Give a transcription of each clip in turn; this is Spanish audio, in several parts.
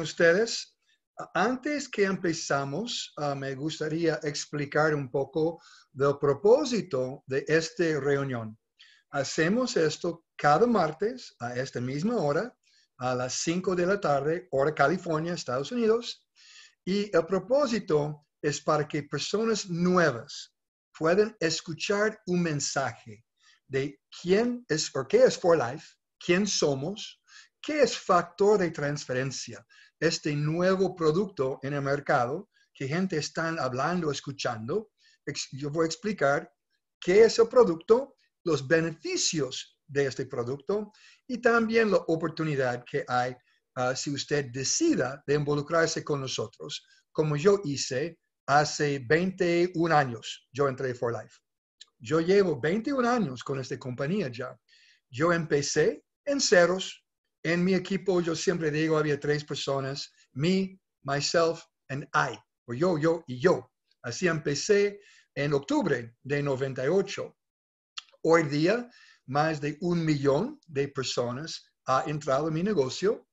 ustedes. Antes que empezamos, ah, me gustaría explicar un poco del propósito de esta reunión. Hacemos esto cada martes a esta misma hora, a las 5 de la tarde, hora California, Estados Unidos. Y el propósito es para que personas nuevas puedan escuchar un mensaje de quién es o qué es For Life, quién somos, qué es factor de transferencia, este nuevo producto en el mercado que gente está hablando, escuchando. Yo voy a explicar qué es el producto, los beneficios de este producto y también la oportunidad que hay ah, si usted decida de involucrarse con nosotros, como yo hice hace 21 años. Yo entré for life. Yo llevo 21 años con esta compañía ya. Yo empecé en ceros, en mi equipo yo siempre digo, había tres personas, me, myself, and I, o yo, yo y yo. Así empecé en octubre de 98. Hoy día, más de un millón de personas ha entrado en mi negocio.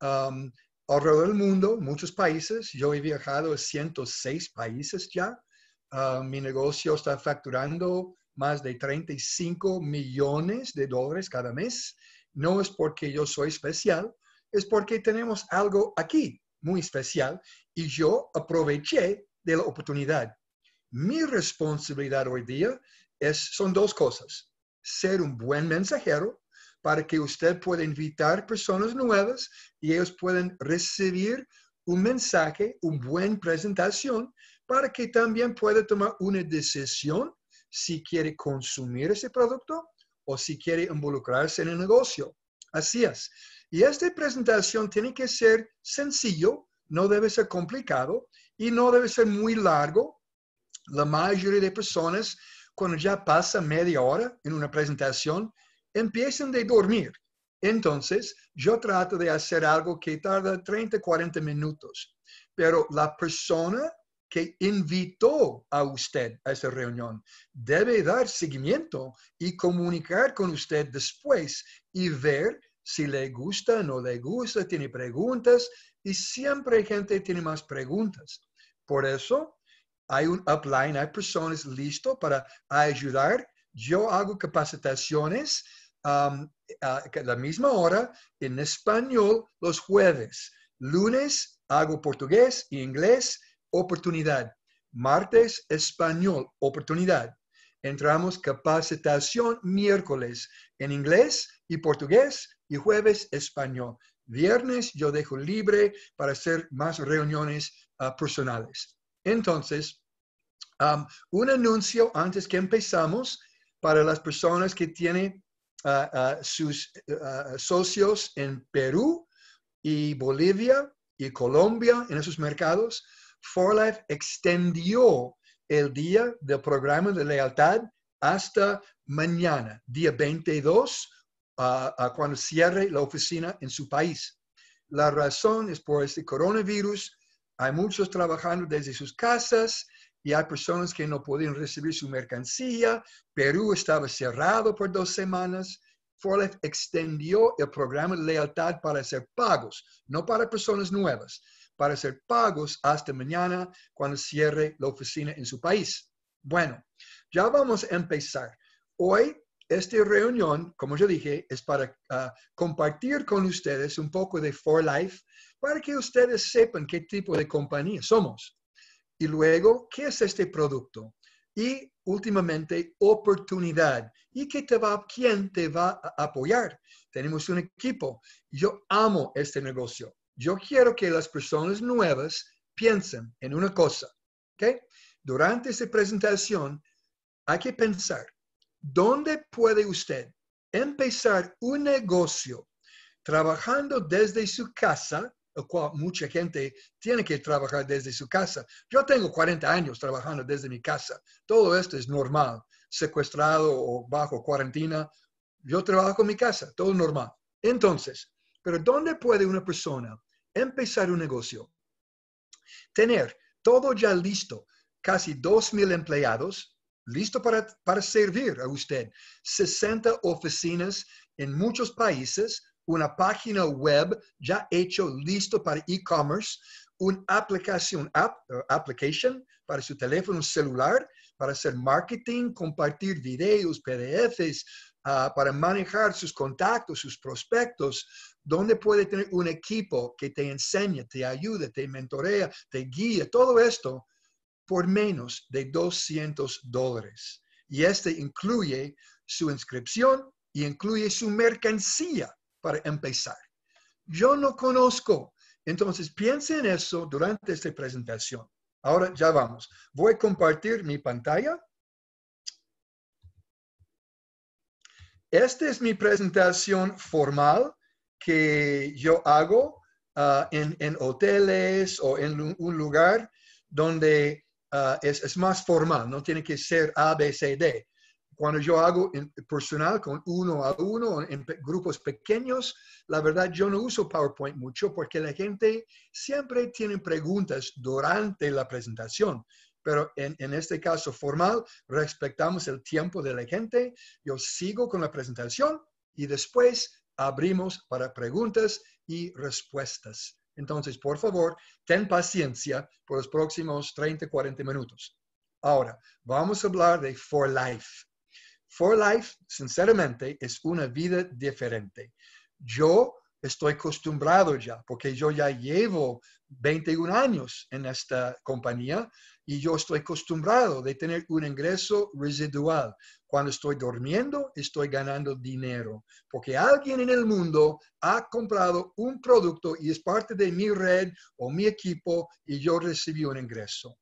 Um, alrededor del mundo, muchos países. Yo he viajado a 106 países ya. Uh, mi negocio está facturando más de 35 millones de dólares cada mes no es porque yo soy especial, es porque tenemos algo aquí muy especial y yo aproveché de la oportunidad. Mi responsabilidad hoy día es, son dos cosas. Ser un buen mensajero para que usted pueda invitar personas nuevas y ellos puedan recibir un mensaje, una buena presentación, para que también pueda tomar una decisión si quiere consumir ese producto o si quiere involucrarse en el negocio. Así es. Y esta presentación tiene que ser sencillo, no debe ser complicado y no debe ser muy largo. La mayoría de personas, cuando ya pasa media hora en una presentación, empiezan a dormir. Entonces, yo trato de hacer algo que tarda 30, 40 minutos, pero la persona que invitó a usted a esa reunión debe dar seguimiento y comunicar con usted después y ver si le gusta, no le gusta, tiene preguntas y siempre hay gente que tiene más preguntas. Por eso hay un upline, hay personas listo para ayudar. Yo hago capacitaciones a la misma hora en español los jueves. Lunes hago portugués y inglés oportunidad. Martes, español, oportunidad. Entramos capacitación miércoles en inglés y portugués y jueves español. Viernes yo dejo libre para hacer más reuniones ah, personales. Entonces, un anuncio antes que empezamos para las personas que tienen ah, ah, sus socios en Perú y Bolivia y Colombia en esos mercados. For extendió el día del programa de lealtad hasta mañana, día 22, a cuando cierre la oficina en su país. La razón es por este coronavirus. Hay muchos trabajando desde sus casas y hay personas que no pueden recibir su mercancía. Perú estaba cerrado por dos semanas. Forlife extendió el programa de lealtad para hacer pagos, no para personas nuevas, para ser pagos hasta mañana cuando cierre la oficina en su país. Bueno, ya vamos a empezar. Hoy, esta reunión, como yo dije, es para ah, compartir con ustedes un poco de For Life para que ustedes sepan qué tipo de compañía somos. Y luego, ¿qué es este producto? Y últimamente, oportunidad. ¿Y qué te va, quién te va a apoyar? Tenemos un equipo. Yo amo este negocio yo quiero que las personas nuevas piensen en una cosa. ¿okay? Durante esta presentación hay que pensar, ¿dónde puede usted empezar un negocio trabajando desde su casa? El cual mucha gente tiene que trabajar desde su casa. Yo tengo 40 años trabajando desde mi casa. Todo esto es normal. Secuestrado o bajo cuarentena, yo trabajo en mi casa. Todo normal. Entonces, pero ¿dónde puede una persona empezar un negocio, tener todo ya listo, casi 2.000 empleados, listo para, servir a usted, 60 oficinas en muchos países, una página web ya hecho, listo para e-commerce, una aplicación, eh, application para su teléfono celular, para hacer marketing, compartir videos, PDFs, ah, para manejar sus contactos, sus prospectos, donde puede tener un equipo que te enseñe, te ayude, te mentorea, te guíe? todo esto por menos de 200 dólares. Y este incluye su inscripción y incluye su mercancía para empezar. Yo no conozco. Entonces piensen en eso durante esta presentación. Ahora ya vamos. Voy a compartir mi pantalla. Esta es mi presentación formal que yo hago ah, en, hoteles o en un lugar donde ah, es, más formal, no tiene que ser A, B, C, D. Cuando yo hago en personal con uno a uno, en grupos pequeños, la verdad yo no uso PowerPoint mucho porque la gente siempre tiene preguntas durante la presentación pero en, en, este caso formal, respetamos el tiempo de la gente, yo sigo con la presentación y después abrimos para preguntas y respuestas. Entonces, por favor, ten paciencia por los próximos 30, 40 minutos. Ahora, vamos a hablar de For Life. For Life, sinceramente, es una vida diferente. Yo estoy acostumbrado ya, porque yo ya llevo 21 años en esta compañía y yo estoy acostumbrado de tener un ingreso residual. Cuando estoy durmiendo, estoy ganando dinero, porque alguien en el mundo ha comprado un producto y es parte de mi red o mi equipo y yo recibí un ingreso.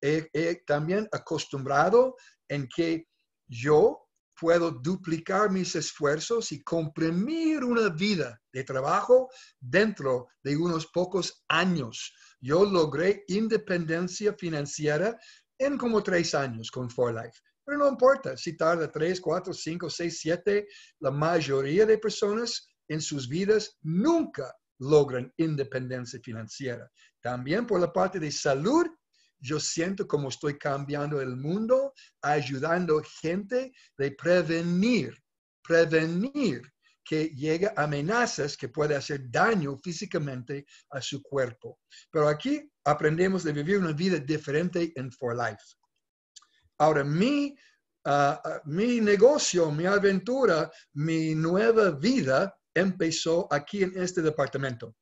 He, también acostumbrado en que yo puedo duplicar mis esfuerzos y comprimir una vida de trabajo dentro de unos pocos años yo logré independencia financiera en como tres años con For 4Life. Pero no importa si tarda tres, cuatro, cinco, seis, siete, la mayoría de personas en sus vidas nunca logran independencia financiera. También por la parte de salud, yo siento como estoy cambiando el mundo, ayudando gente de prevenir, prevenir que llega amenazas que puede hacer daño físicamente a su cuerpo. Pero aquí aprendemos de vivir una vida diferente en For Life. Ahora, mi, ah, ah, mi negocio, mi aventura, mi nueva vida empezó aquí en este departamento.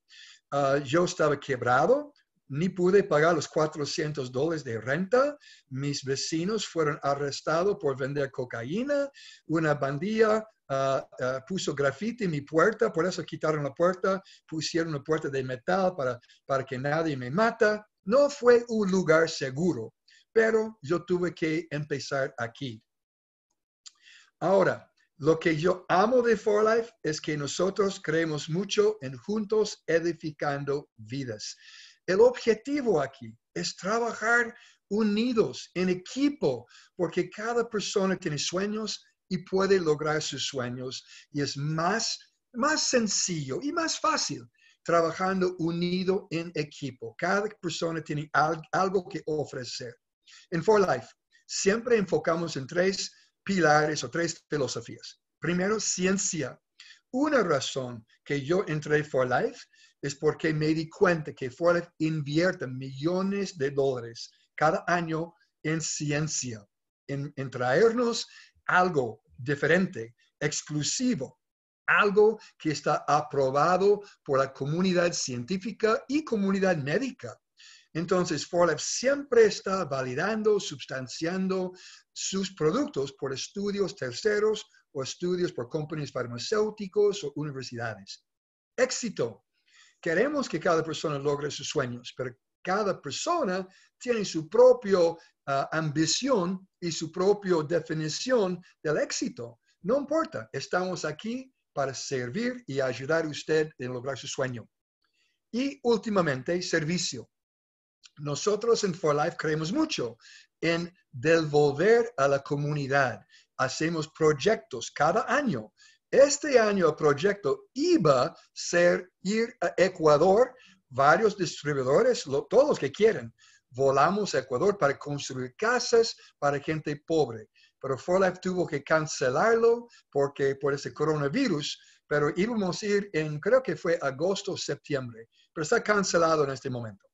Ah, yo estaba quebrado, ni pude pagar los 400 dólares de renta. Mis vecinos fueron arrestados por vender cocaína. Una bandilla Ah, ah, puso grafiti en mi puerta, por eso quitaron la puerta, pusieron una puerta de metal para, para que nadie me mata. No fue un lugar seguro, pero yo tuve que empezar aquí. Ahora, lo que yo amo de For Life es que nosotros creemos mucho en juntos edificando vidas. El objetivo aquí es trabajar unidos, en equipo, porque cada persona tiene sueños, y puede lograr sus sueños y es más, más sencillo y más fácil trabajando unido en equipo. Cada persona tiene algo que ofrecer. En For Life siempre enfocamos en tres pilares o tres filosofías. Primero, ciencia. Una razón que yo entré For Life es porque me di cuenta que For Life invierte millones de dólares cada año en ciencia, en, en traernos algo diferente, exclusivo, algo que está aprobado por la comunidad científica y comunidad médica. Entonces, Forlab siempre está validando, sustanciando sus productos por estudios terceros o estudios por compañías farmacéuticos o universidades. Éxito. Queremos que cada persona logre sus sueños, pero cada persona tiene su propia ah, ambición y su propia definición del éxito. No importa, estamos aquí para servir y ayudar a usted en lograr su sueño. Y últimamente, servicio. Nosotros en For Life creemos mucho en devolver a la comunidad. Hacemos proyectos cada año. Este año el proyecto iba a ser ir a Ecuador varios distribuidores, todos los que quieren, volamos a Ecuador para construir casas para gente pobre. Pero 4LIFE tuvo que cancelarlo porque por ese coronavirus, pero íbamos a ir en, creo que fue agosto, o septiembre, pero está cancelado en este momento.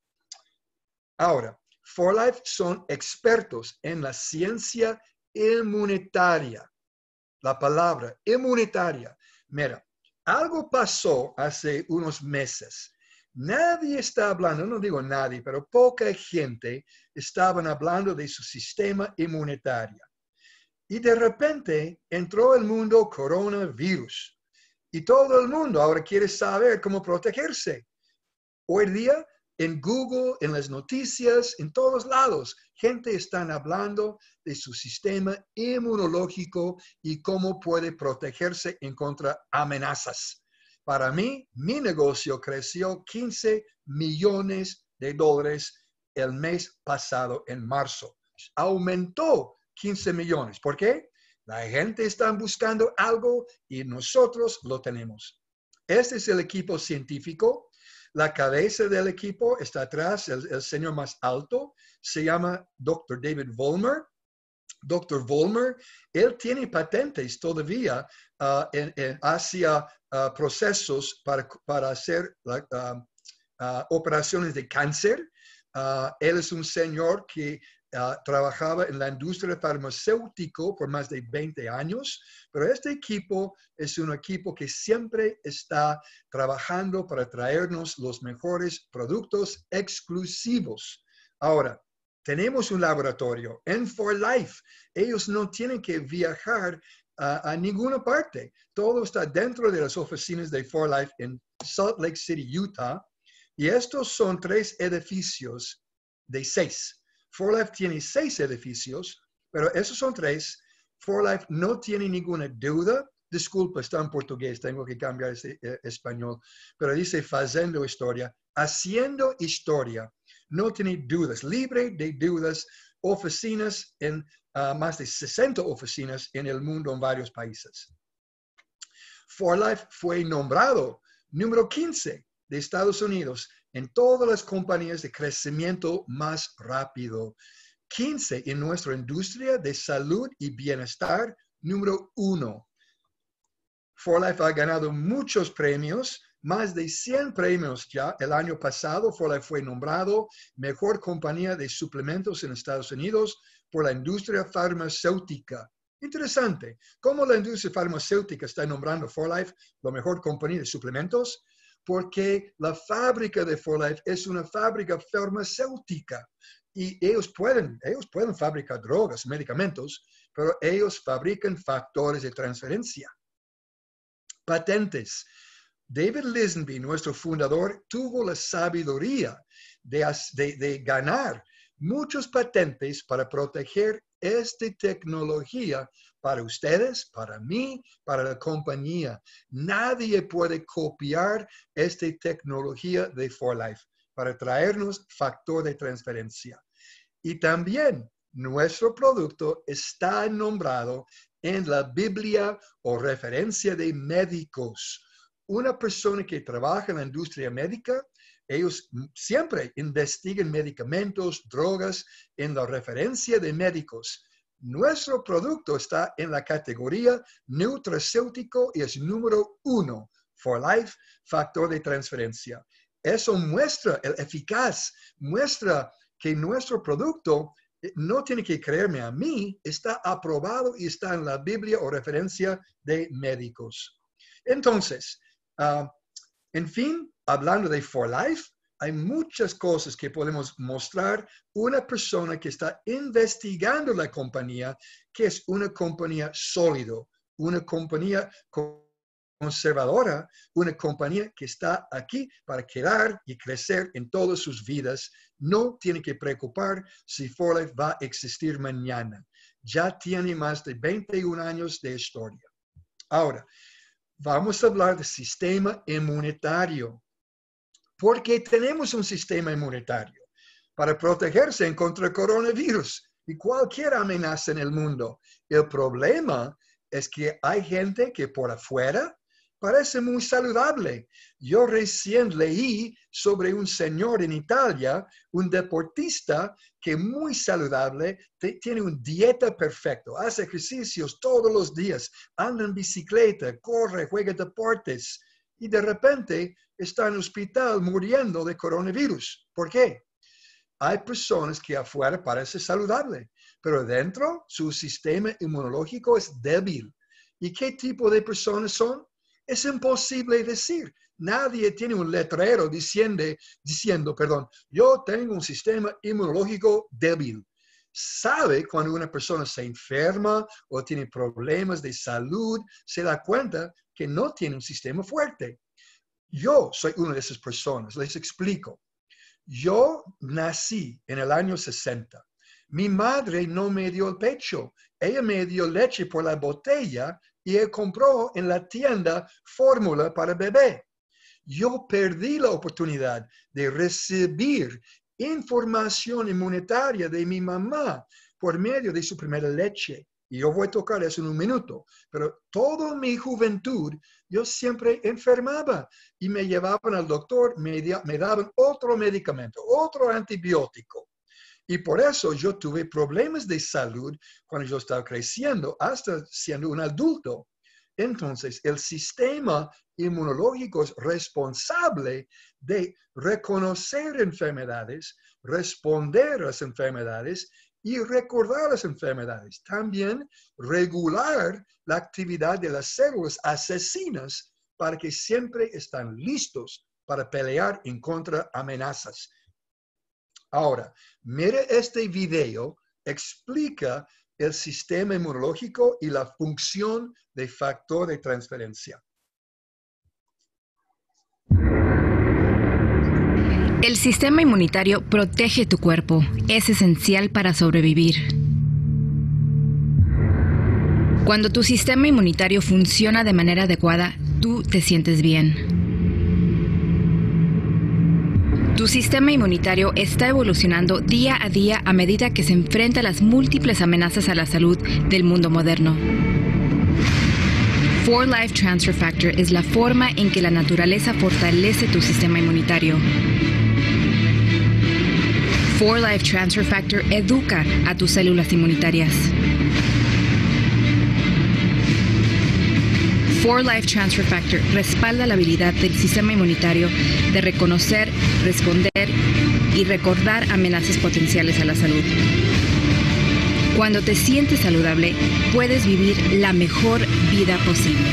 Ahora, 4LIFE son expertos en la ciencia inmunitaria. La palabra inmunitaria. Mira, algo pasó hace unos meses Nadie está hablando, no digo nadie, pero poca gente estaban hablando de su sistema inmunitario. Y de repente entró el mundo coronavirus. Y todo el mundo ahora quiere saber cómo protegerse. Hoy día en Google, en las noticias, en todos lados, gente está hablando de su sistema inmunológico y cómo puede protegerse en contra amenazas. Para mí, mi negocio creció 15 millones de dólares el mes pasado, en marzo. Aumentó 15 millones. ¿Por qué? La gente está buscando algo y nosotros lo tenemos. Este es el equipo científico. La cabeza del equipo está atrás, el, señor más alto. Se llama Dr. David Vollmer doctor Volmer, él tiene patentes todavía ah, en, hacia ah, procesos para, hacer ah, operaciones de cáncer. él es un señor que trabajaba en la industria farmacéutica por más de 20 años, pero este equipo es un equipo que siempre está trabajando para traernos los mejores productos exclusivos. Ahora, tenemos un laboratorio en For Life. Ellos no tienen que viajar a, ninguna parte. Todo está dentro de las oficinas de For Life en Salt Lake City, Utah. Y estos son tres edificios de seis. For Life tiene seis edificios, pero esos son tres. For Life no tiene ninguna deuda. Disculpa, está en portugués, tengo que cambiar ese eh, español. Pero dice haciendo historia, haciendo historia no tiene dudas, libre de dudas, oficinas en ah, más de 60 oficinas en el mundo en varios países. For Life fue nombrado número 15 de Estados Unidos en todas las compañías de crecimiento más rápido. 15 en nuestra industria de salud y bienestar, número uno. For Life ha ganado muchos premios más de 100 premios ya. El año pasado Life fue nombrado mejor compañía de suplementos en Estados Unidos por la industria farmacéutica. Interesante. ¿Cómo la industria farmacéutica está nombrando For Life la mejor compañía de suplementos? Porque la fábrica de Life es una fábrica farmacéutica y ellos pueden, ellos pueden fabricar drogas, medicamentos, pero ellos fabrican factores de transferencia. Patentes. David Lisenby, nuestro fundador, tuvo la sabiduría de, ganar muchos patentes para proteger esta tecnología para ustedes, para mí, para la compañía. Nadie puede copiar esta tecnología de For life para traernos factor de transferencia. Y también nuestro producto está nombrado en la Biblia o referencia de médicos una persona que trabaja en la industria médica, ellos siempre investigan medicamentos, drogas, en la referencia de médicos. Nuestro producto está en la categoría nutracéutico y es número uno, for life, factor de transferencia. Eso muestra el eficaz, muestra que nuestro producto eh, no tiene que creerme a mí, está aprobado y está en la Biblia o referencia de médicos. Entonces, Ah, en fin, hablando de For Life, hay muchas cosas que podemos mostrar. Una persona que está investigando la compañía, que es una compañía sólido, una compañía conservadora, una compañía que está aquí para quedar y crecer en todas sus vidas. No tiene que preocupar si For Life va a existir mañana. Ya tiene más de 21 años de historia. Ahora, vamos a hablar del sistema inmunitario. Porque tenemos un sistema inmunitario para protegerse contra el coronavirus y cualquier amenaza en el mundo. El problema es que hay gente que por afuera parece muy saludable. Yo recién leí sobre un señor en Italia, un deportista que muy saludable, tiene una dieta perfecta, hace ejercicios todos los días, anda en bicicleta, corre, juega deportes y de repente está en hospital muriendo de coronavirus. ¿Por qué? Hay personas que afuera parece saludable, pero dentro su sistema inmunológico es débil. ¿Y qué tipo de personas son? Es imposible decir. Nadie tiene un letrero diciendo, diciendo, perdón, yo tengo un sistema inmunológico débil. Sabe cuando una persona se enferma o tiene problemas de salud, se da cuenta que no tiene un sistema fuerte. Yo soy una de esas personas, les explico. Yo nací en el año 60. Mi madre no me dio el pecho. Ella me dio leche por la botella y él compró en la tienda fórmula para bebé. Yo perdí la oportunidad de recibir información inmunitaria de mi mamá por medio de su primera leche. Y yo voy a tocar eso en un minuto. Pero toda mi juventud, yo siempre enfermaba y me llevaban al doctor, me, me daban otro medicamento, otro antibiótico. Y por eso yo tuve problemas de salud cuando yo estaba creciendo, hasta siendo un adulto. Entonces, el sistema inmunológico es responsable de reconocer enfermedades, responder a las enfermedades y recordar las enfermedades. También regular la actividad de las células asesinas para que siempre están listos para pelear en contra amenazas. Ahora, mire este video, explica el sistema inmunológico y la función de factor de transferencia. El sistema inmunitario protege tu cuerpo, es esencial para sobrevivir. Cuando tu sistema inmunitario funciona de manera adecuada, tú te sientes bien. Tu sistema inmunitario está evolucionando día a día a medida que se enfrenta a las múltiples amenazas a la salud del mundo moderno. 4Life Transfer Factor es la forma en que la naturaleza fortalece tu sistema inmunitario. 4Life Transfer Factor educa a tus células inmunitarias. Four Life Transfer Factor respalda la habilidad del sistema inmunitario de reconocer, responder y recordar amenazas potenciales a la salud. Cuando te sientes saludable, puedes vivir la mejor vida posible.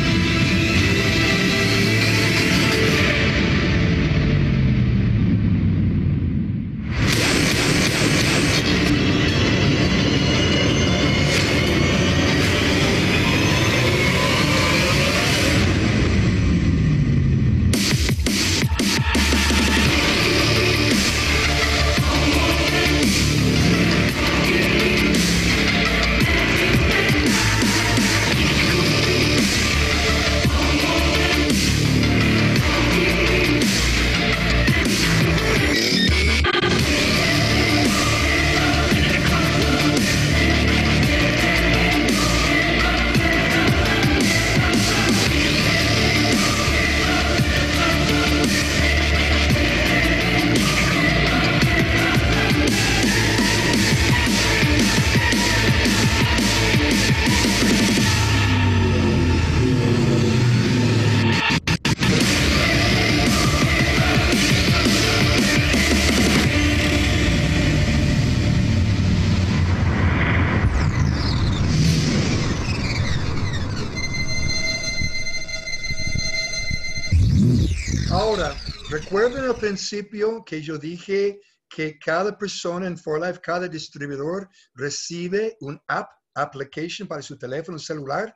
principio que yo dije que cada persona en For Life, cada distribuidor recibe un app, application para su teléfono celular.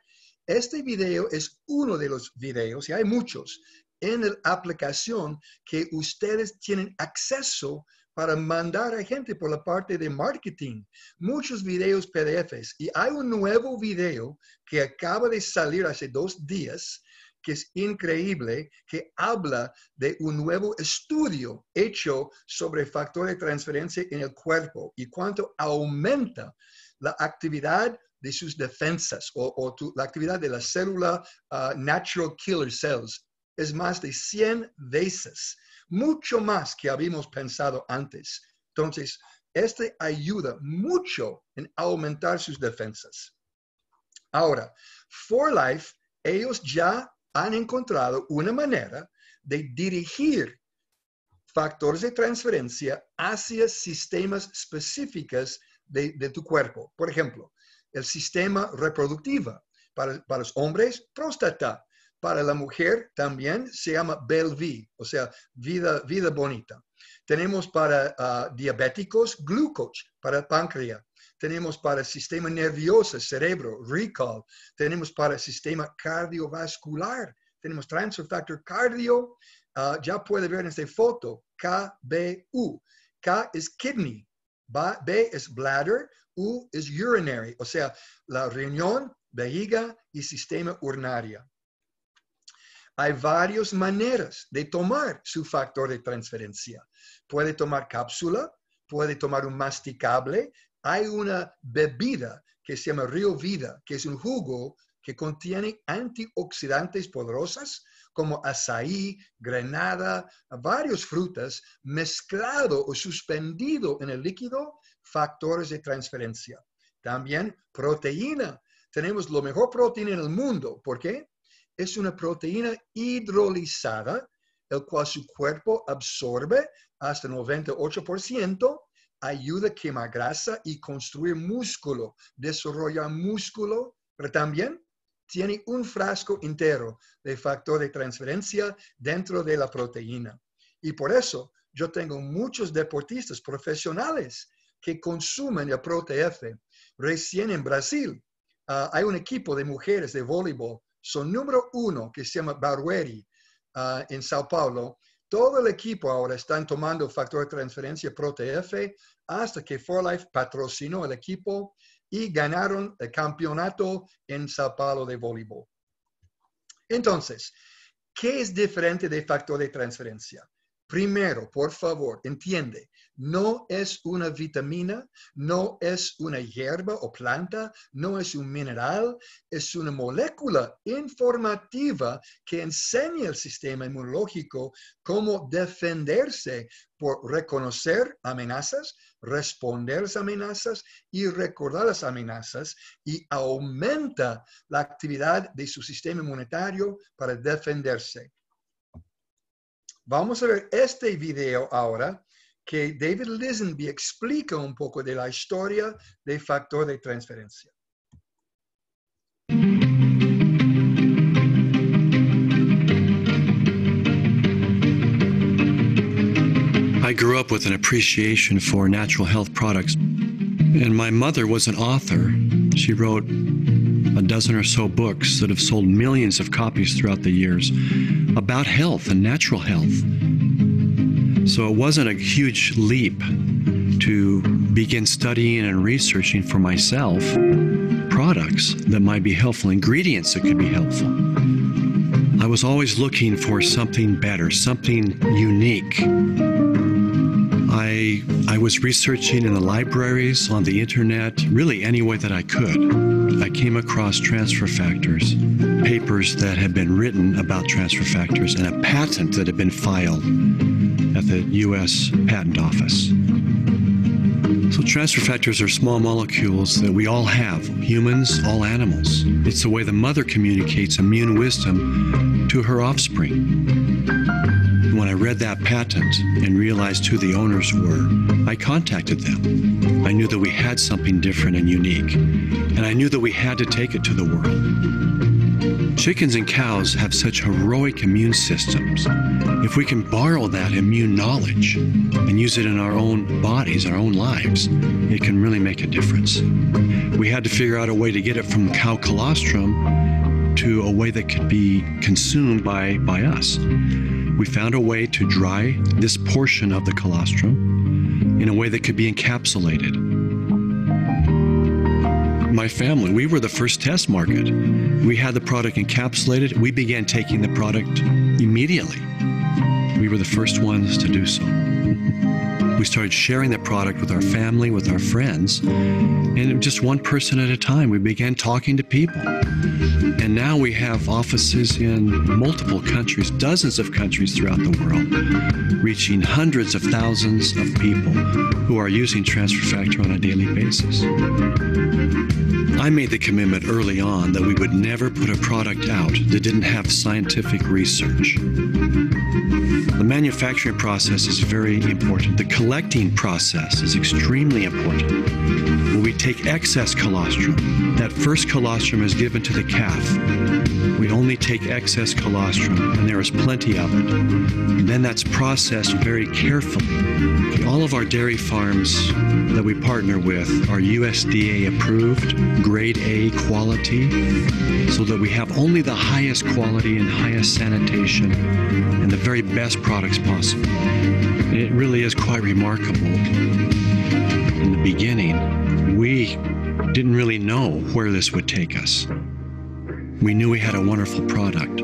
Este video es uno de los videos, y hay muchos, en la aplicación que ustedes tienen acceso para mandar a gente por la parte de marketing. Muchos videos PDFs. Y hay un nuevo video que acaba de salir hace dos días que es increíble, que habla de un nuevo estudio hecho sobre factor de transferencia en el cuerpo y cuánto aumenta la actividad de sus defensas o, la actividad de la célula ah, natural killer cells es más de 100 veces, mucho más que habíamos pensado antes. Entonces, este ayuda mucho en aumentar sus defensas. Ahora, For Life, ellos ya han encontrado una manera de dirigir factores de transferencia hacia sistemas específicos de, tu cuerpo. Por ejemplo, el sistema reproductivo. Para, los hombres, próstata. Para la mujer también se llama Vie, o sea, vida, vida bonita. Tenemos para ah, diabéticos glucose, para páncreas tenemos para el sistema nervioso, cerebro, recall, tenemos para el sistema cardiovascular, tenemos transfer factor cardio, ah, ya puede ver en esta foto, U. K es kidney, B es bladder, U es urinary, o sea, la riñón, vejiga y sistema urinario. Hay varias maneras de tomar su factor de transferencia. Puede tomar cápsula, puede tomar un masticable hay una bebida que se llama Río Vida, que es un jugo que contiene antioxidantes poderosas como azaí, granada, varios frutas mezclado o suspendido en el líquido, factores de transferencia. También proteína. Tenemos lo mejor proteína en el mundo. ¿Por qué? Es una proteína hidrolizada, el cual su cuerpo absorbe hasta el 98% ayuda a quemar grasa y construir músculo, desarrollar músculo, pero también tiene un frasco entero de factor de transferencia dentro de la proteína. Y por eso yo tengo muchos deportistas profesionales que consumen el ProTF. Recién en Brasil ah, hay un equipo de mujeres de voleibol, son número uno, que se llama Barueri, ah, en Sao Paulo, todo el equipo ahora está tomando el factor de transferencia ProTF hasta que ForLife patrocinó el equipo y ganaron el campeonato en Sao Paulo de voleibol. Entonces, ¿qué es diferente de factor de transferencia? Primero, por favor, entiende, no es una vitamina, no es una hierba o planta, no es un mineral, es una molécula informativa que enseña al sistema inmunológico cómo defenderse por reconocer amenazas, responder las amenazas y recordar las amenazas y aumenta la actividad de su sistema inmunitario para defenderse. Vamos a ver este video ahora que David Lisenby explica un poco de la historia del factor de transferencia. I grew up with an appreciation for natural health products, and my mother was an author. She wrote dozen or so books that have sold millions of copies throughout the years about health and natural health. So it wasn't a huge leap to begin studying and researching for myself products that might be helpful, ingredients that could be helpful. I was always looking for something better, something unique. I, I was researching in the libraries, on the internet, really any way that I could. I came across transfer factors, papers that had been written about transfer factors, and a patent that had been filed at the U.S. Patent Office. So transfer factors are small molecules that we all have, humans, all animals. It's the way the mother communicates immune wisdom to her offspring read that patent and realized who the owners were, I contacted them. I knew that we had something different and unique, and I knew that we had to take it to the world. Chickens and cows have such heroic immune systems. If we can borrow that immune knowledge and use it in our own bodies, our own lives, it can really make a difference. We had to figure out a way to get it from cow colostrum to a way that could be consumed by, by us we found a way to dry this portion of the colostrum in a way that could be encapsulated. My family, we were the first test market. We had the product encapsulated. We began taking the product immediately. We were the first ones to do so we started sharing that product with our family, with our friends, and just one person at a time. We began talking to people. And now we have offices in multiple countries, dozens of countries throughout the world, reaching hundreds of thousands of people who are using Transfer Factor on a daily basis. I made the commitment early on that we would never put a product out that didn't have scientific research manufacturing process is very important. The collecting process is extremely important we take excess colostrum. That first colostrum is given to the calf. We only take excess colostrum, and there is plenty of it. And then that's processed very carefully. All of our dairy farms that we partner with are USDA approved, grade A quality, so that we have only the highest quality and highest sanitation and the very best products possible. It really is quite remarkable in the beginning we didn't really know where this would take us. We knew we had a wonderful product.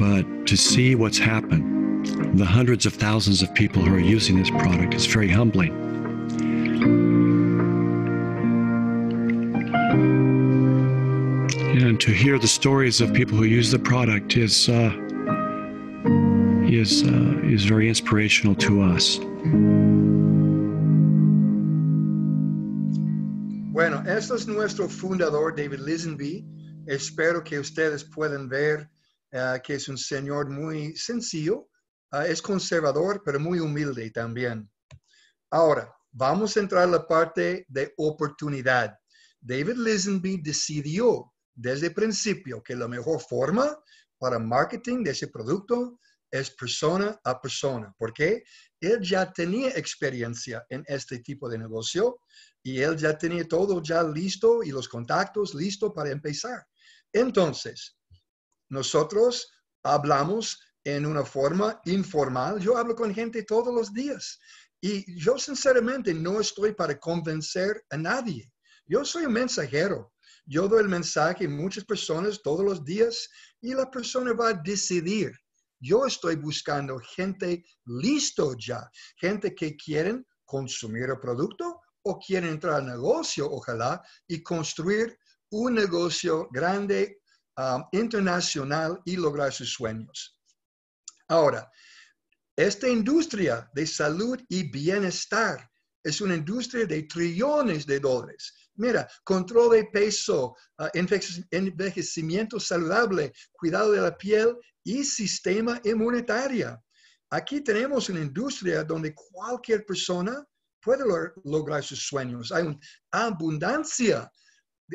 But to see what's happened, the hundreds of thousands of people who are using this product is very humbling. And to hear the stories of people who use the product is uh, is uh, is very inspirational to us. Este es nuestro fundador, David Lisenby. Espero que ustedes puedan ver eh, que es un señor muy sencillo, eh, es conservador, pero muy humilde también. Ahora, vamos a entrar a la parte de oportunidad. David Lisenby decidió desde el principio que la mejor forma para marketing de ese producto es persona a persona, porque él ya tenía experiencia en este tipo de negocio y él ya tenía todo ya listo y los contactos listo para empezar. Entonces, nosotros hablamos en una forma informal. Yo hablo con gente todos los días y yo sinceramente no estoy para convencer a nadie. Yo soy un mensajero. Yo doy el mensaje a muchas personas todos los días y la persona va a decidir yo estoy buscando gente listo ya, gente que quieren consumir el producto o quieren entrar al negocio, ojalá, y construir un negocio grande, um, internacional y lograr sus sueños. Ahora, esta industria de salud y bienestar es una industria de trillones de dólares. Mira, control de peso, ah, envejecimiento saludable, cuidado de la piel y sistema inmunitario. Aquí tenemos una industria donde cualquier persona puede lograr sus sueños. Hay una abundancia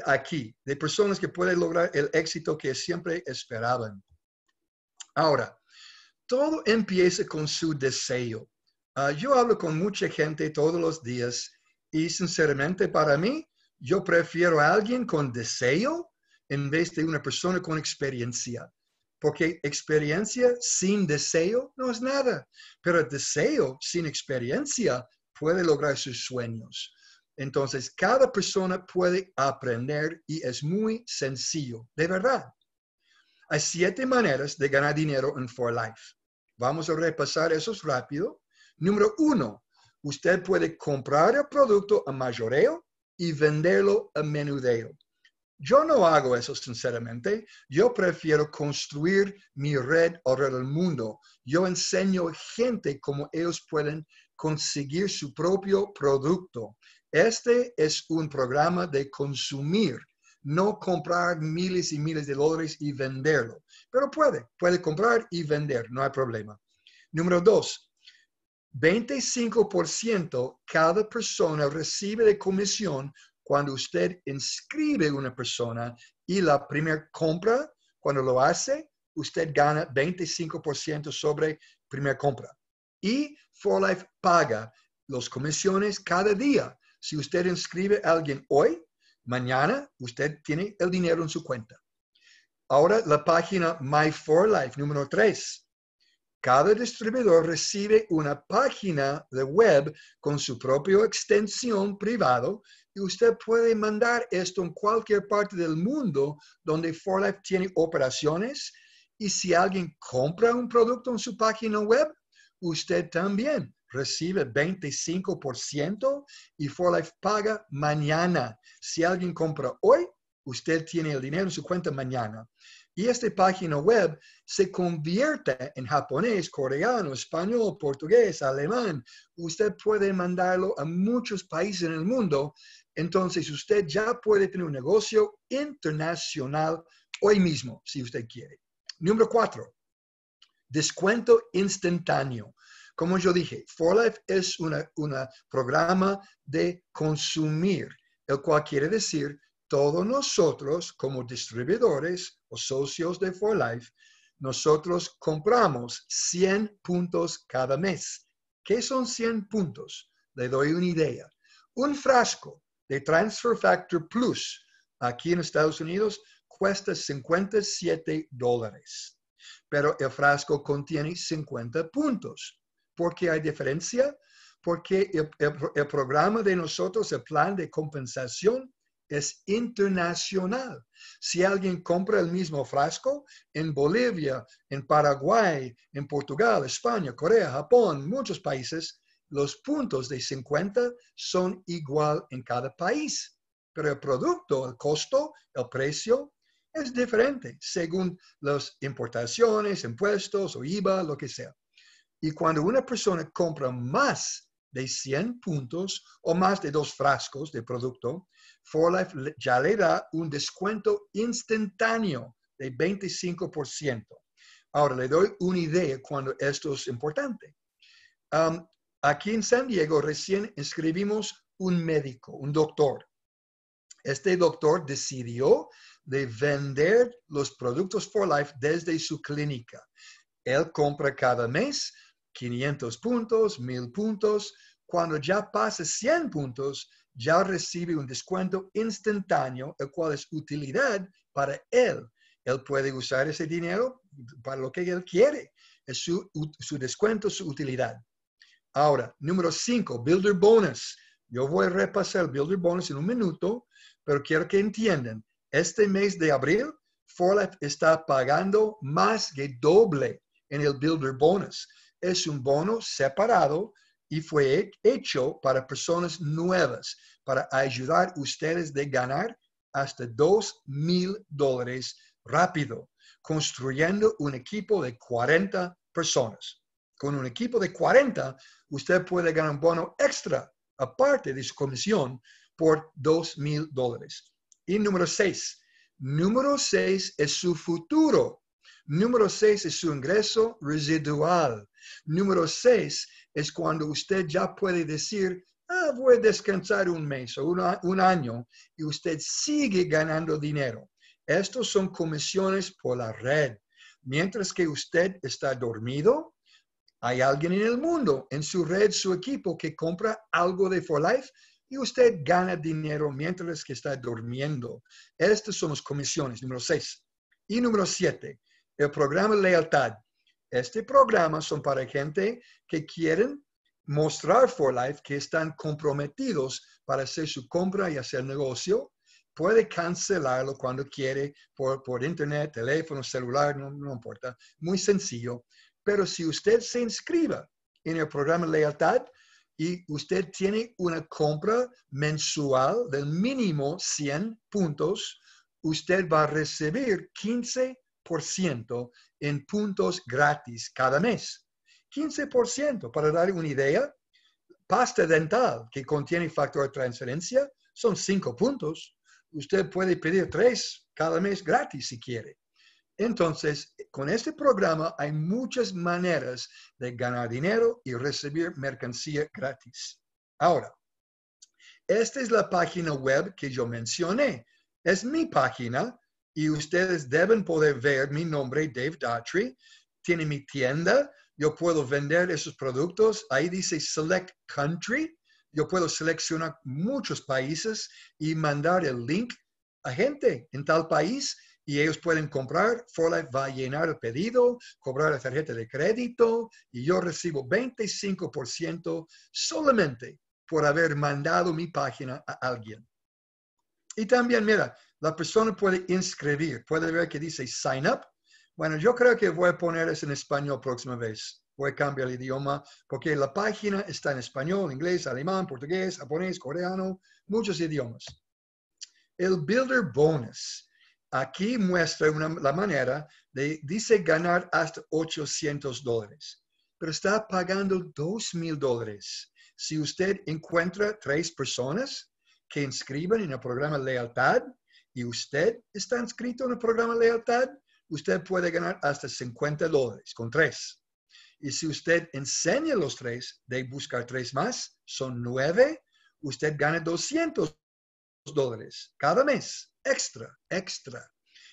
aquí de personas que pueden lograr el éxito que siempre esperaban. Ahora, todo empieza con su deseo. Ah, yo hablo con mucha gente todos los días y sinceramente para mí, yo prefiero a alguien con deseo en vez de una persona con experiencia. Porque experiencia sin deseo no es nada, pero deseo sin experiencia puede lograr sus sueños. Entonces, cada persona puede aprender y es muy sencillo, de verdad. Hay siete maneras de ganar dinero en For Life. Vamos a repasar esos rápido. Número uno, usted puede comprar el producto a mayoreo y venderlo a menudeo. Yo no hago eso, sinceramente. Yo prefiero construir mi red alrededor del mundo. Yo enseño gente cómo ellos pueden conseguir su propio producto. Este es un programa de consumir, no comprar miles y miles de dólares y venderlo. Pero puede, puede comprar y vender, no hay problema. Número dos, 25% cada persona recibe de comisión cuando usted inscribe una persona y la primera compra, cuando lo hace, usted gana 25% sobre primera compra. Y For Life paga las comisiones cada día. Si usted inscribe a alguien hoy, mañana usted tiene el dinero en su cuenta. Ahora la página My For Life número 3 cada distribuidor recibe una página de web con su propia extensión privado y usted puede mandar esto en cualquier parte del mundo donde 4LIFE tiene operaciones. Y si alguien compra un producto en su página web, usted también recibe 25% y 4LIFE paga mañana. Si alguien compra hoy, usted tiene el dinero en su cuenta mañana y esta página web se convierte en japonés, coreano, español, portugués, alemán. Usted puede mandarlo a muchos países en el mundo. Entonces usted ya puede tener un negocio internacional hoy mismo, si usted quiere. Número cuatro, descuento instantáneo. Como yo dije, 4LIFE es un programa de consumir, el cual quiere decir todos nosotros como distribuidores o socios de For Life, nosotros compramos 100 puntos cada mes. ¿Qué son 100 puntos? Le doy una idea. Un frasco de Transfer Factor Plus aquí en Estados Unidos cuesta 57 dólares, pero el frasco contiene 50 puntos. ¿Por qué hay diferencia? Porque el, el programa de nosotros, el plan de compensación, es internacional. Si alguien compra el mismo frasco en Bolivia, en Paraguay, en Portugal, España, Corea, Japón, muchos países, los puntos de 50 son igual en cada país, pero el producto, el costo, el precio es diferente según las importaciones, impuestos o IVA, lo que sea. Y cuando una persona compra más de 100 puntos o más de dos frascos de producto, For 4Life ya le da un descuento instantáneo de 25%. Ahora, le doy una idea cuando esto es importante. aquí en San Diego recién escribimos un médico, un doctor. Este doctor decidió de vender los productos For Life desde su clínica. Él compra cada mes 500 puntos, 1000 puntos. Cuando ya pase 100 puntos, ya recibe un descuento instantáneo, el cual es utilidad para él. Él puede usar ese dinero para lo que él quiere. Es su, descuento, su utilidad. Ahora, número 5, Builder Bonus. Yo voy a repasar el Builder Bonus en un minuto, pero quiero que entiendan. Este mes de abril, Forlife está pagando más que doble en el Builder Bonus es un bono separado y fue hecho para personas nuevas, para ayudar ustedes de ganar hasta dos mil dólares rápido, construyendo un equipo de 40 personas. Con un equipo de 40, usted puede ganar un bono extra, aparte de su comisión, por $2,000. mil dólares. Y número 6. Número 6 es su futuro Número seis es su ingreso residual. Número seis es cuando usted ya puede decir, ah, voy a descansar un mes o un año y usted sigue ganando dinero. Estos son comisiones por la red. Mientras que usted está dormido, hay alguien en el mundo, en su red, su equipo, que compra algo de For Life y usted gana dinero mientras que está durmiendo. Estas son las comisiones, número seis. Y número siete, el programa Lealtad. Este programa son para gente que quieren mostrar For Life que están comprometidos para hacer su compra y hacer negocio. Puede cancelarlo cuando quiere por, internet, teléfono, celular, no, importa. Muy sencillo. Pero si usted se inscriba en el programa Lealtad, y usted tiene una compra mensual del mínimo 100 puntos, usted va a recibir 15 15% en puntos gratis cada mes. 15%, para dar una idea, pasta dental que contiene factor de transferencia son 5 puntos. Usted puede pedir 3 cada mes gratis si quiere. Entonces, con este programa hay muchas maneras de ganar dinero y recibir mercancía gratis. Ahora, esta es la página web que yo mencioné. Es mi página, y ustedes deben poder ver mi nombre, Dave Daughtry, tiene mi tienda, yo puedo vender esos productos, ahí dice Select Country, yo puedo seleccionar muchos países y mandar el link a gente en tal país y ellos pueden comprar, Forlife va a llenar el pedido, cobrar la tarjeta de crédito y yo recibo 25% solamente por haber mandado mi página a alguien. Y también, mira, la persona puede inscribir, puede ver que dice sign up. Bueno, yo creo que voy a poner eso en español próxima vez. Voy a cambiar el idioma porque la página está en español, inglés, alemán, portugués, japonés, coreano, muchos idiomas. El Builder Bonus. Aquí muestra la manera de, dice ganar hasta 800 dólares, pero está pagando 2,000 dólares. Si usted encuentra tres personas que inscriban en el programa Lealtad y usted está inscrito en el programa Lealtad, usted puede ganar hasta 50 dólares con tres. Y si usted enseña los tres, de buscar tres más, son nueve, usted gana 200 dólares cada mes, extra, extra.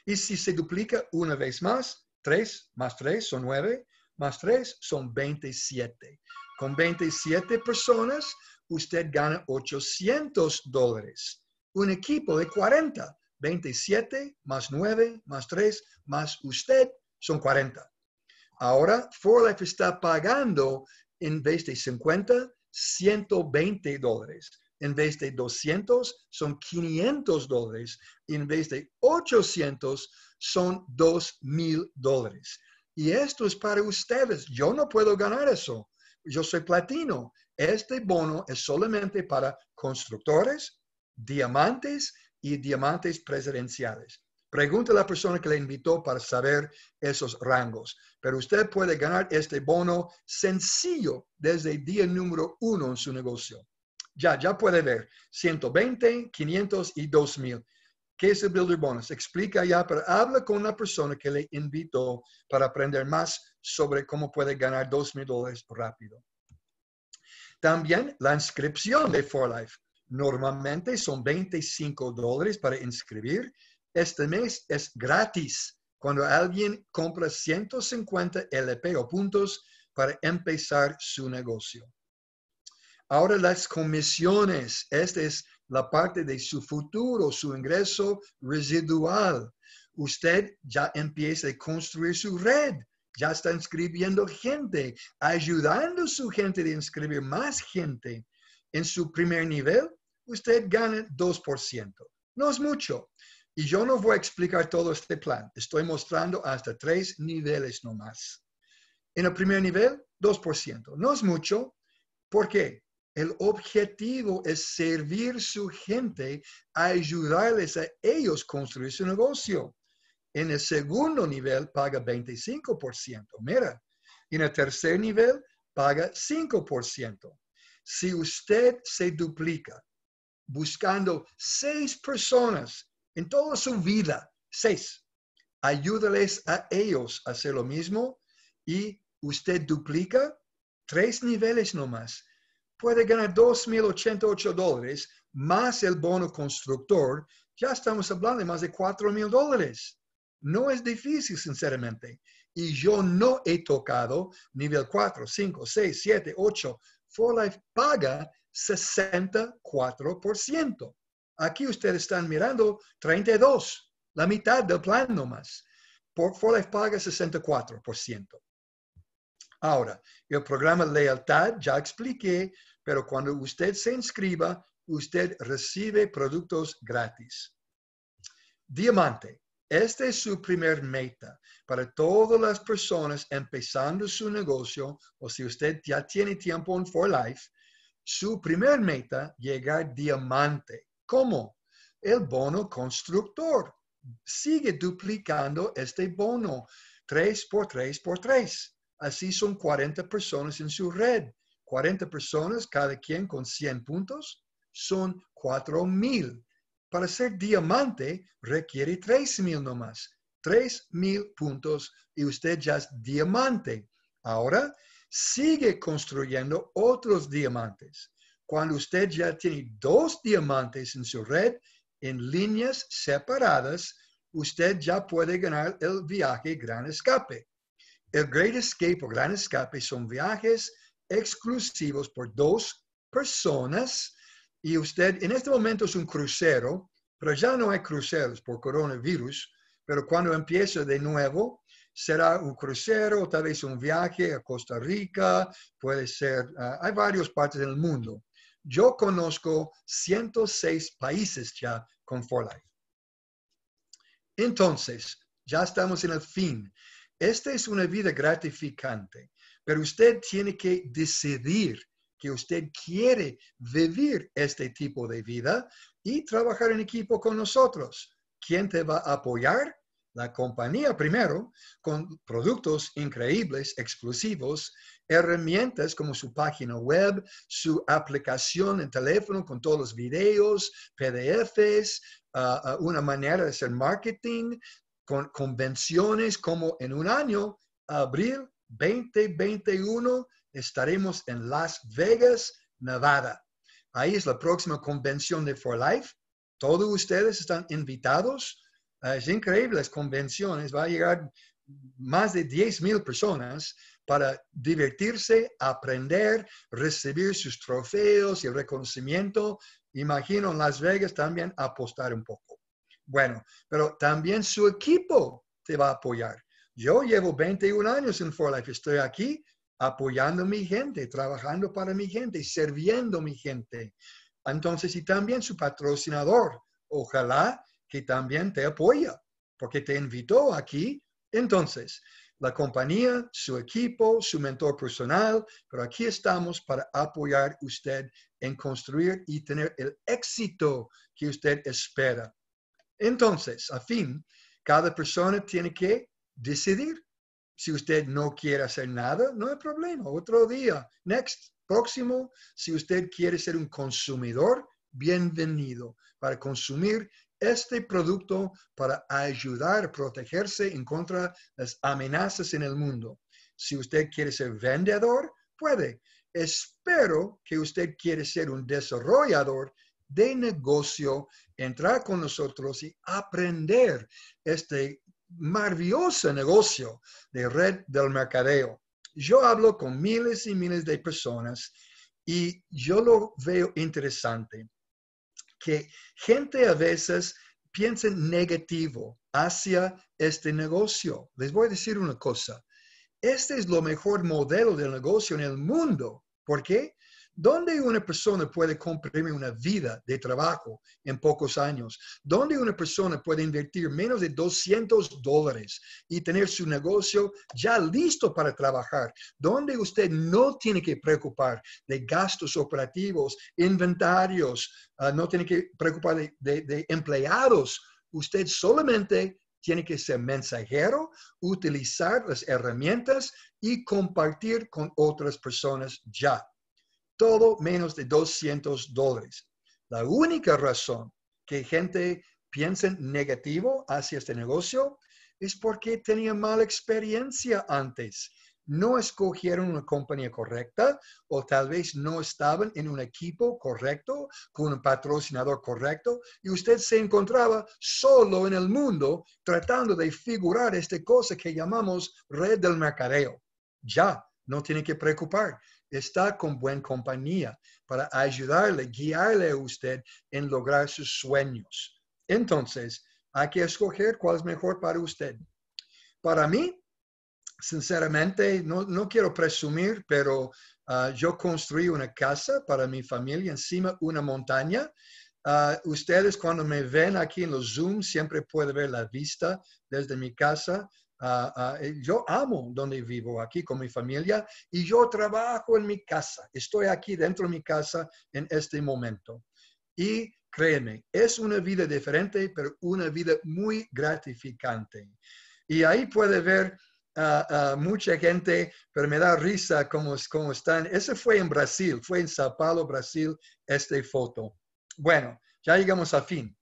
Y si se duplica una vez más, tres más tres son nueve, más tres son 27. Con 27 personas, usted gana 800 dólares. Un equipo de 40, 27 más 9 más 3 más usted son 40. Ahora, For Life está pagando en vez de 50, 120 dólares. En vez de 200 son 500 dólares. En vez de 800 son 2000 dólares. Y esto es para ustedes. Yo no puedo ganar eso yo soy platino. Este bono es solamente para constructores, diamantes y diamantes presidenciales. Pregunte a la persona que le invitó para saber esos rangos. Pero usted puede ganar este bono sencillo desde el día número uno en su negocio. Ya, ya puede ver. 120, 500 y 2000. ¿Qué es el Builder Bonus? Explica ya, pero habla con la persona que le invitó para aprender más sobre cómo puede ganar dos mil dólares rápido. También la inscripción de For Life. Normalmente son 25 dólares para inscribir. Este mes es gratis cuando alguien compra 150 LP o puntos para empezar su negocio. Ahora las comisiones. Esta es la parte de su futuro, su ingreso residual. Usted ya empieza a construir su red ya está inscribiendo gente, ayudando a su gente de inscribir más gente en su primer nivel, usted gana 2%. No es mucho. Y yo no voy a explicar todo este plan. Estoy mostrando hasta tres niveles nomás. En el primer nivel, 2%. No es mucho. ¿Por qué? El objetivo es servir su gente, ayudarles a ellos construir su negocio. En el segundo nivel paga 25%. Mira, en el tercer nivel paga 5%. Si usted se duplica buscando seis personas en toda su vida, seis, ayúdales a ellos a hacer lo mismo y usted duplica tres niveles nomás. Puede ganar 2.088 dólares más el bono constructor. Ya estamos hablando de más de 4.000 dólares. No es difícil, sinceramente. Y yo no he tocado nivel 4, 5, 6, 7, 8. 4LIFE paga 64%. Aquí ustedes están mirando 32, la mitad del plan nomás. For life paga 64%. Ahora, el programa Lealtad ya expliqué, pero cuando usted se inscriba, usted recibe productos gratis. Diamante. Esta es su primer meta para todas las personas empezando su negocio o si usted ya tiene tiempo en For Life, su primer meta llegar diamante. ¿Cómo? El bono constructor. Sigue duplicando este bono. Tres por tres por tres. Así son 40 personas en su red. 40 personas, cada quien con 100 puntos, son 4,000. Para ser diamante requiere 3,000 nomás. 3,000 puntos y usted ya es diamante. Ahora sigue construyendo otros diamantes. Cuando usted ya tiene dos diamantes en su red, en líneas separadas, usted ya puede ganar el viaje Gran Escape. El Great Escape o Gran Escape son viajes exclusivos por dos personas y usted en este momento es un crucero, pero ya no hay cruceros por coronavirus, pero cuando empiece de nuevo, será un crucero, tal vez un viaje a Costa Rica, puede ser, ah, hay varias partes del mundo. Yo conozco 106 países ya con For Life. Entonces, ya estamos en el fin. Esta es una vida gratificante, pero usted tiene que decidir que usted quiere vivir este tipo de vida y trabajar en equipo con nosotros. ¿Quién te va a apoyar? La compañía primero, con productos increíbles, exclusivos, herramientas como su página web, su aplicación en teléfono con todos los videos, PDFs, ah, ah, una manera de hacer marketing, con convenciones como en un año, abril 2021, estaremos en Las Vegas, Nevada. Ahí es la próxima convención de For Life. Todos ustedes están invitados. Ah, es increíble las convenciones. Va a llegar más de 10 mil personas para divertirse, aprender, recibir sus trofeos y reconocimiento. Imagino en Las Vegas también apostar un poco. Bueno, pero también su equipo te va a apoyar. Yo llevo 21 años en For Life, estoy aquí apoyando a mi gente, trabajando para mi gente, sirviendo a mi gente. Entonces, y también su patrocinador, ojalá que también te apoya, porque te invitó aquí. Entonces, la compañía, su equipo, su mentor personal, pero aquí estamos para apoyar usted en construir y tener el éxito que usted espera. Entonces, a fin, cada persona tiene que decidir si usted no quiere hacer nada, no hay problema. Otro día. Next. Próximo. Si usted quiere ser un consumidor, bienvenido para consumir este producto para ayudar a protegerse en contra las amenazas en el mundo. Si usted quiere ser vendedor, puede. Espero que usted quiere ser un desarrollador de negocio, entrar con nosotros y aprender este maravilloso negocio de red del mercadeo. Yo hablo con miles y miles de personas y yo lo veo interesante, que gente a veces piensa negativo hacia este negocio. Les voy a decir una cosa. Este es lo mejor modelo de negocio en el mundo. ¿Por qué? ¿Dónde una persona puede comprimir una vida de trabajo en pocos años? ¿Dónde una persona puede invertir menos de 200 dólares y tener su negocio ya listo para trabajar? ¿Dónde usted no tiene que preocupar de gastos operativos, inventarios, ah, no tiene que preocupar de empleados? Usted solamente tiene que ser mensajero, utilizar las herramientas y compartir con otras personas ya todo menos de 200 dólares. La única razón que gente piensa negativo hacia este negocio es porque tenía mala experiencia antes. No escogieron una compañía correcta o tal vez no estaban en un equipo correcto, con un patrocinador correcto, y usted se encontraba solo en el mundo tratando de figurar esta cosa que llamamos red del mercadeo. Ya, no tiene que preocupar está con buena compañía para ayudarle, guiarle a usted en lograr sus sueños. Entonces, hay que escoger cuál es mejor para usted. Para mí, sinceramente, no, quiero presumir, pero ah, yo construí una casa para mi familia encima una montaña. Ah, ustedes cuando me ven aquí en los Zoom siempre pueden ver la vista desde mi casa. Eh, yo amo donde vivo aquí con mi familia y yo trabajo en mi casa. Estoy aquí dentro de mi casa en este momento. Y créeme, es una vida diferente, pero una vida muy gratificante. Y ahí puede ver a ah, ah, mucha gente, pero me da risa cómo, cómo están. Ese fue en Brasil, fue en Sao Paulo, Brasil, esta foto. Bueno, ya llegamos a fin.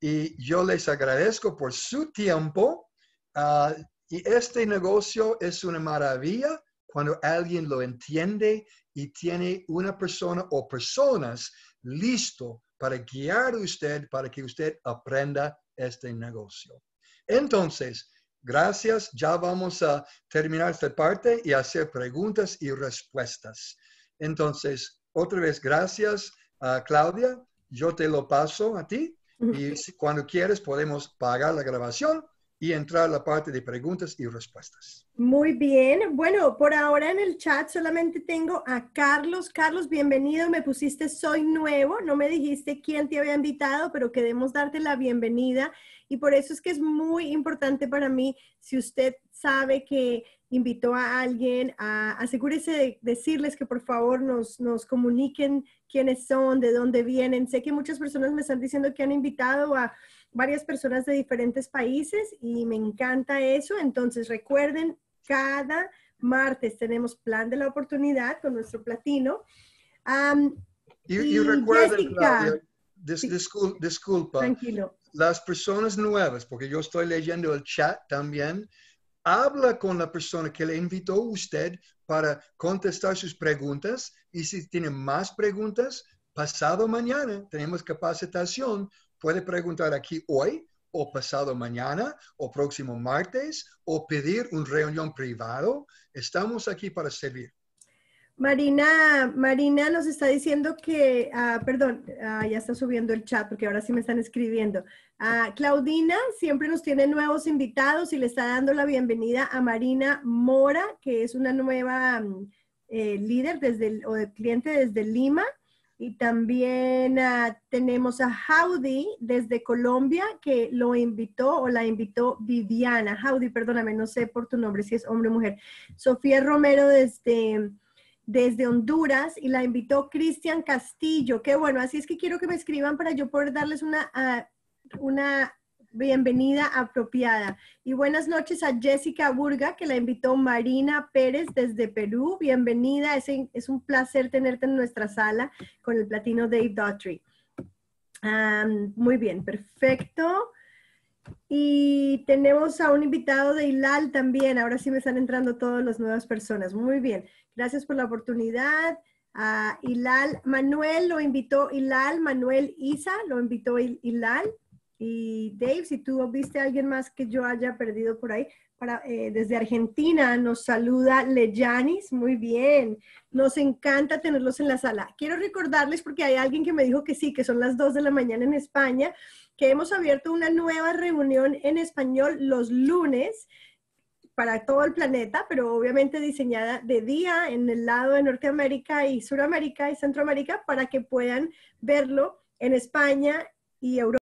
Y yo les agradezco por su tiempo. Ah, y este negocio es una maravilla cuando alguien lo entiende y tiene una persona o personas listo para guiar a usted para que usted aprenda este negocio. Entonces, gracias. Ya vamos a terminar esta parte y hacer preguntas y respuestas. Entonces, otra vez, gracias, a ah, Claudia. Yo te lo paso a ti y cuando quieres podemos pagar la grabación y entrar a la parte de preguntas y respuestas. Muy bien. Bueno, por ahora en el chat solamente tengo a Carlos. Carlos, bienvenido. Me pusiste soy nuevo. No me dijiste quién te había invitado, pero queremos darte la bienvenida. Y por eso es que es muy importante para mí, si usted sabe que invitó a alguien, asegúrese de decirles que por favor nos, nos comuniquen quiénes son, de dónde vienen. Sé que muchas personas me están diciendo que han invitado a varias personas de diferentes países y me encanta eso. Entonces recuerden, cada martes tenemos plan de la oportunidad con nuestro platino. y, recuerden, disculpa, las personas nuevas, porque yo estoy leyendo el chat también, habla con la persona que le invitó usted para contestar sus preguntas y si tiene más preguntas, pasado mañana tenemos capacitación Puede preguntar aquí hoy o pasado mañana o próximo martes o pedir un reunión privado. Estamos aquí para servir. Marina, Marina nos está diciendo que, ah, perdón, ah, ya está subiendo el chat porque ahora sí me están escribiendo. Ah, Claudina siempre nos tiene nuevos invitados y le está dando la bienvenida a Marina Mora, que es una nueva mm, eh, líder desde o cliente desde Lima. Y también ah, tenemos a Howdy desde Colombia, que lo invitó o la invitó Viviana. Howdy, perdóname, no sé por tu nombre si es hombre o mujer. Sofía Romero desde, desde Honduras y la invitó Cristian Castillo. Qué bueno, así es que quiero que me escriban para yo poder darles una, ah, una bienvenida apropiada. Y buenas noches a Jessica Burga, que la invitó Marina Pérez desde Perú. Bienvenida, es, es un placer tenerte en nuestra sala con el platino Dave Daughtry. muy bien, perfecto. Y tenemos a un invitado de Hilal también. Ahora sí me están entrando todas las nuevas personas. Muy bien, gracias por la oportunidad. a Hilal Manuel lo invitó Hilal, Manuel Isa lo invitó Hilal. Y Dave, si tú viste a alguien más que yo haya perdido por ahí, para, eh, desde Argentina nos saluda Leyanis, muy bien. Nos encanta tenerlos en la sala. Quiero recordarles, porque hay alguien que me dijo que sí, que son las 2 de la mañana en España, que hemos abierto una nueva reunión en español los lunes para todo el planeta, pero obviamente diseñada de día en el lado de Norteamérica y Suramérica y Centroamérica para que puedan verlo en España y Europa